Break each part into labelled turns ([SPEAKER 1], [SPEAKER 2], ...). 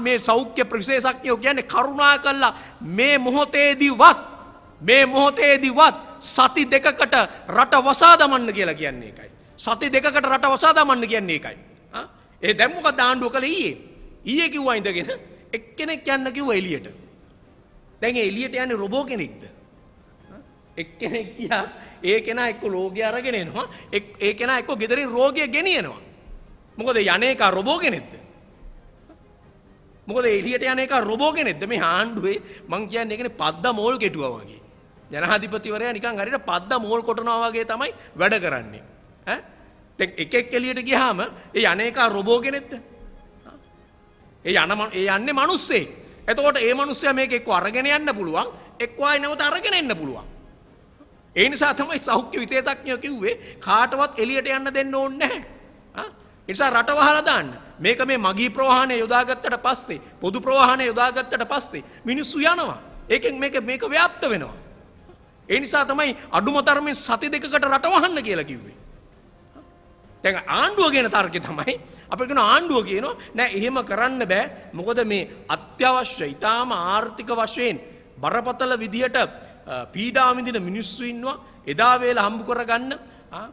[SPEAKER 1] මේ සෞඛ්‍ය ප්‍රවිශේෂඥයෝ කියන්නේ කරුණා කල්ලා මේ මොහොතේදීවත් මේ මොහොතේදීවත් සති දෙකකට රට වසා දමන්න කියලා කියන්නේ එකයි. සති දෙකකට රට වසා දමන්න කියන්නේ එකයි. ඒ දැම්මක දාණ්ඩුව කළ ඊයේ ඊයේ කිව්වා ඉඳගෙන එක්කෙනෙක් යන්න කිව්වා එළියට. දැන් ඒ එළියට යන්නේ රොබෝ කෙනෙක්ද? එක්කෙනෙක් ගියා ඒ කෙනා එක්ක රෝගය අරගෙන එනවා. ඒ කෙනා එක්ක ගෙදරින් රෝගිය ගෙනියනවා. මොකද යන්නේ කා රොබෝ කෙනෙක්ද? මොකද එලියට යන එක රොබෝ කෙනෙක්ද මේ ආණ්ඩුවේ මං කියන්නේ ඒකනේ පද්ද මෝල් කෙටුවා වගේ. ජනාධිපතිවරයා නිකන් හරියට පද්ද මෝල් කොටනවා වගේ තමයි වැඩ කරන්නේ. ඈ දැන් එක එක් එලියට ගියාම ඒ අනේක රොබෝ කෙනෙක්ද? ඒ යන ඒ යන්නේ මිනිස්සේ. එතකොට ඒ මිනිස්සයා මේක එක්ක අරගෙන යන්න පුළුවන්, එක්ක ආයෙ නැවත අරගෙන එන්න පුළුවන්. ඒ නිසා තමයි සෞඛ්‍ය විශේෂඥයෝ කිව්වේ කාටවත් එලියට යන්න දෙන්න ඕනේ නැහැ. නිසා රට වහලා දාන්න. මේක මේ මගී ප්‍රවාහණය යොදාගත්තට පස්සේ පොදු ප්‍රවාහණය යොදාගත්තට පස්සේ මිනිස්සු යනවා. ඒකෙන් මේක මේක ව්‍යාප්ත වෙනවා. ඒ නිසා තමයි අඩුම තරමින් සති දෙකකට රට වහන්න කියලා කිව්වේ. දැන් ආණ්ඩුව ගැන තර්කය තමයි අපි කියන ආණ්ඩුව කියනවා නෑ එහෙම කරන්න බෑ. මොකද මේ අත්‍යවශ්‍ය ඊටාම ආර්ථික වශයෙන් බරපතල විදියට පීඩා විඳින මිනිස්සු ඉන්නවා. එදා වේල හම්බ කරගන්න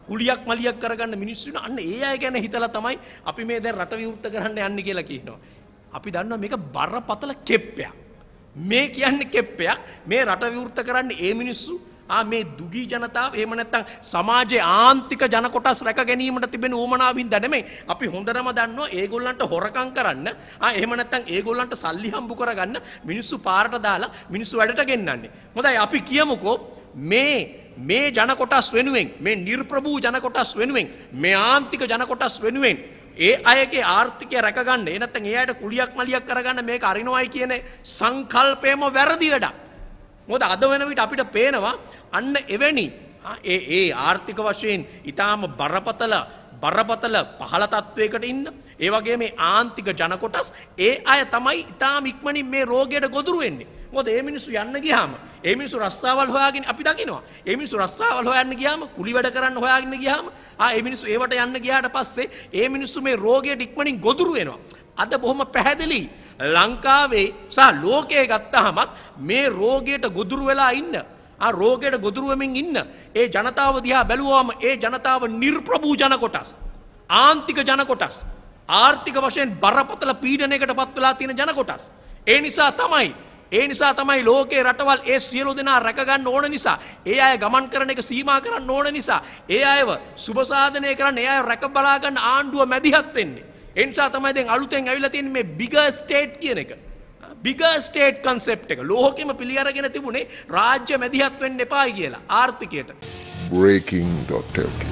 [SPEAKER 1] කුලියක් මලියක් කරගන්න මිනිස්සුන අන්න ඒ අය ගැන හිතලා තමයි අපි මේ දැන් රට විවෘත කරන්න යන්න කියලා කියනවා. අපි දන්නවා මේක බරපතල කෙප්පයක්. මේ කියන්නේ කෙප්පයක්. මේ රට විවෘත කරන්න ඒ මිනිස්සු ආ මේ දුගී ජනතාව එහෙම නැත්නම් සමාජයේ ආන්තික ජන කොටස් රැක ගැනීමට තිබෙන උවමනාවින් දැනෙමයි අපි හොඳටම දන්නවා ඒගොල්ලන්ට හොරකම් කරන්න ආ එහෙම නැත්නම් ඒගොල්ලන්ට සල්ලි හම්බු කරගන්න මිනිස්සු පාරට දාලා මිනිස්සු වැඩට ගෙන්නන්නේ හොඳයි අපි කියමුකෝ මේ මේ ජනකොටස් වෙනුවෙන් මේ නිර්ප්‍රභූ ජනකොටස් වෙනුවෙන් මේ ආන්තික ජනකොටස් වෙනුවෙන් ඒ අයගේ ආර්ථිකය රැකගන්න එනත්තන් ඒයට කුලියක් මලියක් කරගන්න මේ අරිනවායි කියන සංකල්පයම වැරදි වැඩක්. මොද අද වෙන විට අපිට පේනවා අන්න එවැනි ඒ ඒ ආර්ථික වශයෙන් ඉතාම බරපතල බරපතල පහළ තත්ත්වයකට ඉන්න ඒවගේ මේ ආන්තික ජනකොටස් ඒ අය තමයි ඉතාම ඉක්මනින් මේ රෝගයට ගොදුරු වෙන්නේ මොකද ඒ මිනිස්සු යන්න ගියාම ඒ මිනිස්සු රස්සාවල් හොයාගෙන අපි දකිනවා. ඒ මිනිස්සු රස්සාවල් හොයන්න ගියාම කුලි වැඩ කරන්න හොයාගෙන ගියාම ආ ඒ මිනිස්සු ඒවට යන්න ගියාට පස්සේ ඒ මිනිස්සු මේ රෝගයට ඉක්මනින් ගොදුරු වෙනවා. අද බොහොම පැහැදිලි ලංකාවේ සහ ලෝකයේ ගත්තහමත් මේ රෝගයට ගොදුරු වෙලා ඉන්න ආ රෝගයට ගොදුරුවමින් ඉන්න ඒ ජනතාව දිහා බැලුවාම ඒ ජනතාව නිර්ප්‍රභූ ජන කොටස් ආන්තික ජන කොටස් ආර්ථික වශයෙන් බරපතල පීඩනයකට පත් වෙලා තියෙන ජන කොටස් ඒ නිසා තමයි ඒ නිසා තමයි ලෝකේ රටවල් ඒ සියලු දෙනා රැකගන්න ඕන නිසා ඒ අය ගමන් කරන එක සීමා කරන්න ඕන නිසා ඒ අයව සුභසාධනය කරන්න ඒ අය රැක බලාගන්න ආණ්ඩුව මැදිහත් වෙන්නේ. ඒ නිසා තමයි දැන් අලුතෙන් ඇවිල්ලා තියෙන්නේ මේ bigger state කියන එක. bigger state concept එක ලෝකෙම පිළිඅරගෙන තිබුණේ රාජ්‍ය මැදිහත් වෙන්න එපායි කියලා ආර්ථිකයට. breaking.lk